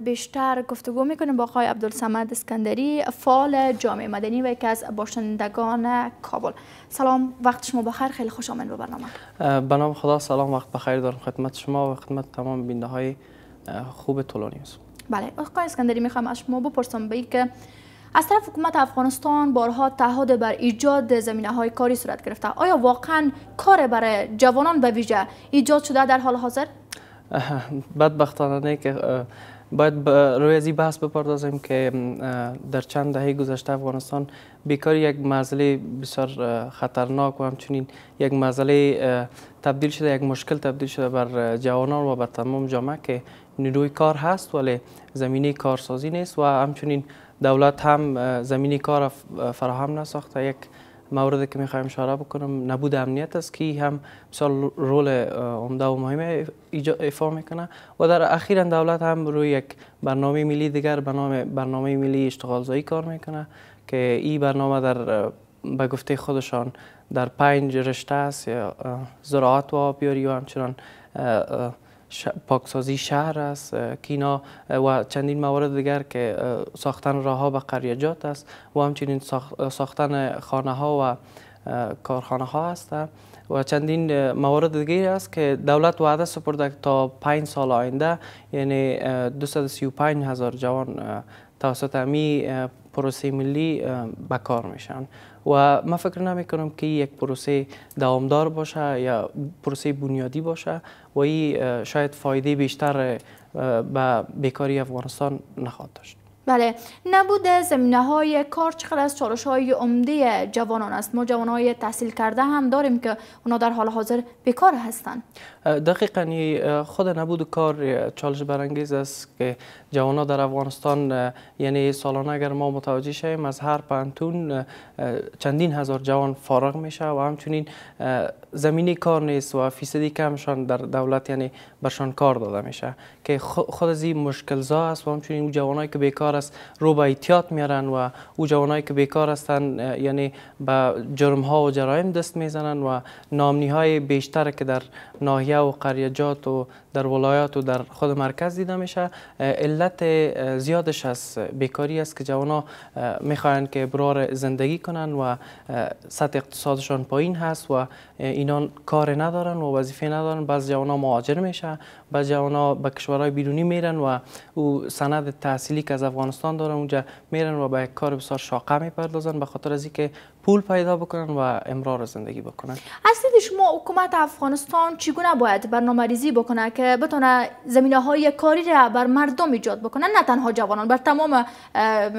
بیشتر گفتگو میکنیم با آقای عبدالسمد اسکندری فعال جامعه مدنی و یکی از باشندگان کابل سلام وقت شما بخیر خیلی خوش آمد به برنامه به نام خدا سلام وقت بخیر دارم خدمت شما و خدمت تمام بینده های خوب طولانی بله آقای اسکندری میخوام از شما بپرسم به که از طرف حکومت افغانستان بارها تعهد بر ایجاد زمینه های کاری صورت گرفته آیا واقعا کار برای جوانان به ویژه ایجاد شده در حال حاضر بدبختانه که باید روی بحث بپردازیم که در چند دهه گذشته افغانستان بیکاری یک مسئله بسیار خطرناک و همچنین یک مسئله تبدیل شده یک مشکل تبدیل شده بر جوانان و بر تمام جامعه که نیروی کار هست ولی زمینه کارسازی نیست و همچنین دولت هم زمینه کار فراهم نساخته یک موردی که میخوایم اشاره بکنم نبود امنیت است که هم مثال رول عمده و مهمه ایفا میکنه و در اخیرا دولت هم روی یک برنامه ملی دیگر به نام برنامه ملی اشتغال زایی کار میکنه که این برنامه در به گفته خودشان در پنج رشته است زراعت و آبیاری و همچنان پاکسازی شهر است کینا و چندین موارد دیگر که ساختن راه ها به قریجات است و همچنین ساختن خانه ها و کارخانه ها است و چندین موارد دیگری است که دولت وعده سپرده تا 5 سال آینده یعنی 235 هزار جوان توسط امی پروسه ملی به کار میشن و ما فکر نمیکنم که یک پروسه دوامدار باشه یا پروسه بنیادی باشه و این شاید فایده بیشتر به بیکاری افغانستان نخواهد داشت بله نبود زمینه های کار چقدر از چالش های عمده جوانان است ما جوان های تحصیل کرده هم داریم که اونا در حال حاضر بیکار هستند دقیقا خود نبود کار چالش برانگیز است که جوانان در افغانستان یعنی سالانه اگر ما متوجه شیم از هر پانتون چندین هزار جوان فارغ میشه و همچنین زمینی کار نیست و فیصدی کمشان در دولت یعنی برشان کار داده میشه که خود از این مشکلزا است و همچنین او جوانایی که بیکار است رو به احتیاط میارن و او جوانایی که بیکار هستند یعنی به جرم ها و جرایم دست میزنن و نامنی های بیشتر که در ناحیه و قریجات و در ولایات و در خود مرکز دیده میشه علت زیادش از بیکاری است که جوان ها میخواهند که برار زندگی کنن و سطح اقتصادشان پایین هست و اینان کار ندارن و وظیفه ندارن بعض جوان ها مهاجر میشن بعض جوان ها به کشورهای بیرونی میرن و او سند تحصیلی که از افغانستان دارن اونجا میرن و به کار بسیار شاقه میپردازن به خاطر از اینکه پول پیدا بکنن و امرار زندگی بکنن دید شما حکومت افغانستان چگونه باید برنامه بکنه که بتونه زمینه های کاری را بر مردم ایجاد بکنن نه تنها جوانان بر تمام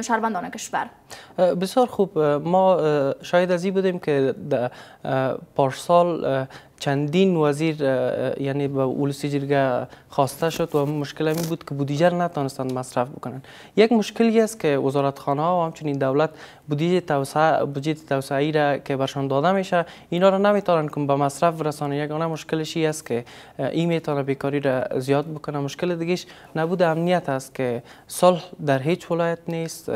شهروندان کشور بسیار خوب ما شاید از این بودیم که پارسال چندین وزیر یعنی به اولسی جرگه خواسته شد و مشکل همین بود که بودجه را نتانستند مصرف بکنن یک مشکلی است که وزارت ها و همچنین دولت بودجه توسعه بودجه توسعه را که برشان داده میشه اینا را نمیتارن که به مصرف یک یگانه مشکلشی است که این میتانه بیکاری را زیاد بکنه مشکل دیگهش نبود امنیت است که صلح در هیچ ولایت نیست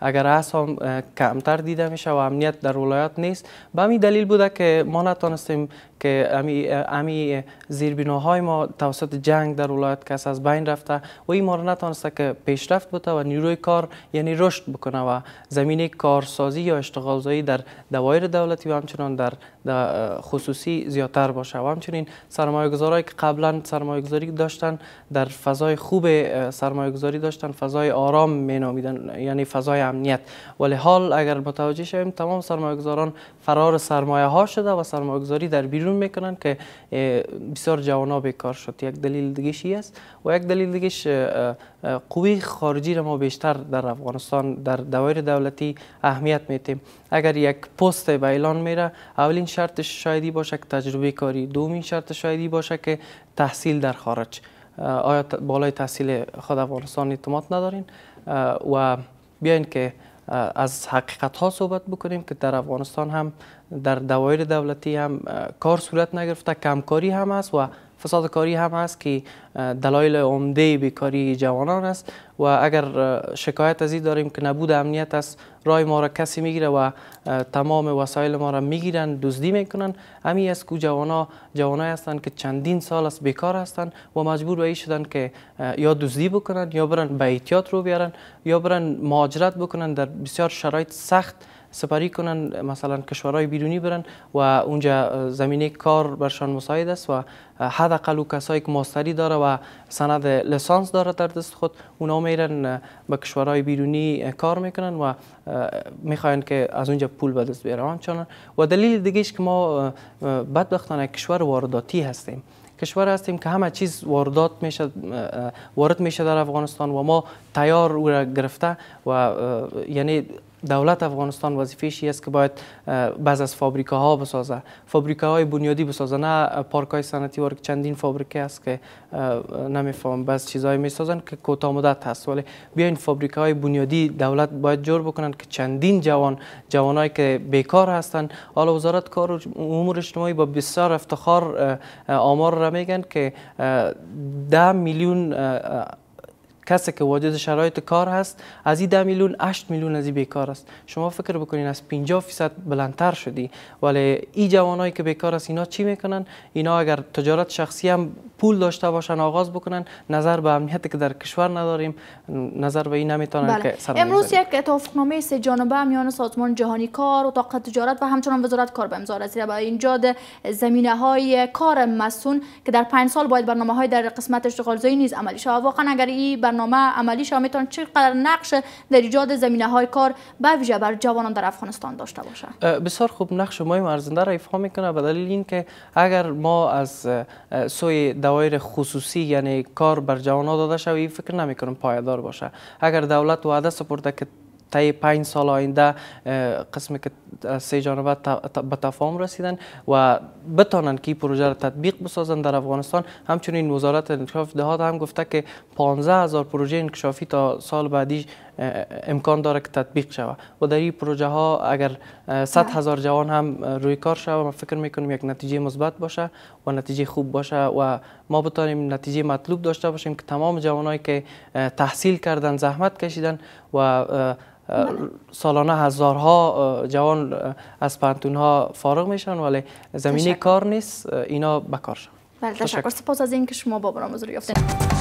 اگر هست هم کمتر دیده میشه و امنیت در ولایت نیست به می دلیل بوده که ما نتونستیم که امی, امی زیربناهای ما توسط جنگ در ولایت کس از بین رفته و این ما نتانسته که پیشرفت بوده و نیروی کار یعنی رشد بکنه و زمینه کارسازی یا اشتغالزایی در دوایر دولتی و همچنان در, خصوصی زیادتر باشه و همچنین سرمایه گذارایی که قبلا سرمایه گذاری داشتن در فضای خوب سرمایه گذاری داشتن فضای آرام می نامیدن یعنی فضای امنیت ولی حال اگر متوجه شویم تمام سرمایه فرار سرمایه ها شده و سرمایه در بیرون بیرون میکنن که بسیار جوانا بیکار شد یک دلیل دیگه است و یک دلیل دیگه قوی خارجی را ما بیشتر در افغانستان در دوایر دولتی اهمیت میتیم اگر یک پست به اعلان میره اولین شرطش شایدی باشه که تجربه کاری دومین شرط شایدی باشه که تحصیل در خارج آیا بالای تحصیل خود افغانستان اعتماد ندارین و بیاین که از حقیقت ها صحبت بکنیم که در افغانستان هم در دوایر دولتی هم کار صورت نگرفته کمکاری هم است و فساد کاری هم هست که دلایل عمده بیکاری جوانان است و اگر شکایت از این داریم که نبود امنیت است رای ما را کسی میگیره و تمام وسایل ما را میگیرن دزدی میکنن همین است که جوانا جوانای هستند که چندین سال است بیکار هستند و مجبور به شدن که یا دزدی بکنن یا برن به احتیاط رو بیارن یا برن مهاجرت بکنن در بسیار شرایط سخت سپاری کنن مثلا کشورهای بیرونی برن و اونجا زمینه کار برشان مساعد است و حداقل و کسایی که ماستری داره و سند لسانس داره در دست خود اونا میرن به کشورهای بیرونی کار میکنن و میخواین که از اونجا پول به دست بیارن چنان و دلیل دیگهش که ما بدبختانه کشور وارداتی هستیم کشور هستیم که همه چیز واردات میشه وارد میشه در افغانستان و ما تیار او را گرفته و یعنی دولت افغانستان وظیفه است که باید بعض از فابریکه ها بسازه فابریکه های بنیادی بسازه نه پارک های صنعتی وار که چندین فابریکه است که نمیفهم بعض چیزهایی میسازن که کوتاه مدت هست ولی بیاین فابریکه های بنیادی دولت باید جور بکنن که چندین جوان جوانایی که بیکار هستن حالا وزارت کار و امور اجتماعی با بسیار افتخار آمار را میگن که ده میلیون کسی که واجد شرایط کار هست از این ده میلیون 8 میلیون از بیکار است شما فکر بکنین از 50 فیصد بلندتر شدی ولی این جوانایی که بیکار است اینا چی میکنن اینا اگر تجارت شخصی هم پول داشته باشن آغاز بکنن نظر به امنیتی که در کشور نداریم نظر به این نمیتونن بله. که سر امروز یک اتفاقنامه سه جانبه میان سازمان جهانی کار و طاقت تجارت و همچنان وزارت کار به امضا رسیده برای ایجاد زمینه های کار مسون که در 5 سال باید برنامه های در قسمت اشتغال زایی نیز عملی شود واقعا اگر این برنامه برنامه عملی شما میتونن چقدر نقش در ایجاد زمینه های کار به ویژه بر جوانان در افغانستان داشته باشه بسیار خوب نقش ما ارزنده را ایفا میکنه به دلیل اینکه اگر ما از سوی دوایر خصوصی یعنی کار بر جوانان داده شوی فکر نمیکنم پایدار باشه اگر دولت وعده سپرده که تای پنج سال آینده قسم که سه جانبه به تفاهم رسیدن و بتانند که پروژه را تطبیق بسازن در افغانستان همچنین وزارت انکشاف دهات هم گفته که 15 هزار پروژه انکشافی تا سال بعدی امکان داره که تطبیق شود و در این پروژه ها اگر 100 بله. هزار جوان هم روی کار شود ما فکر میکنیم یک نتیجه مثبت باشه و نتیجه خوب باشه و ما بتانیم نتیجه مطلوب داشته باشیم که تمام جوانایی که تحصیل کردن زحمت کشیدن و بله. سالانه هزارها جوان از پانتون ها فارغ میشن ولی زمینه کار نیست اینا بکار کار بله تشکر سپاس از اینکه شما با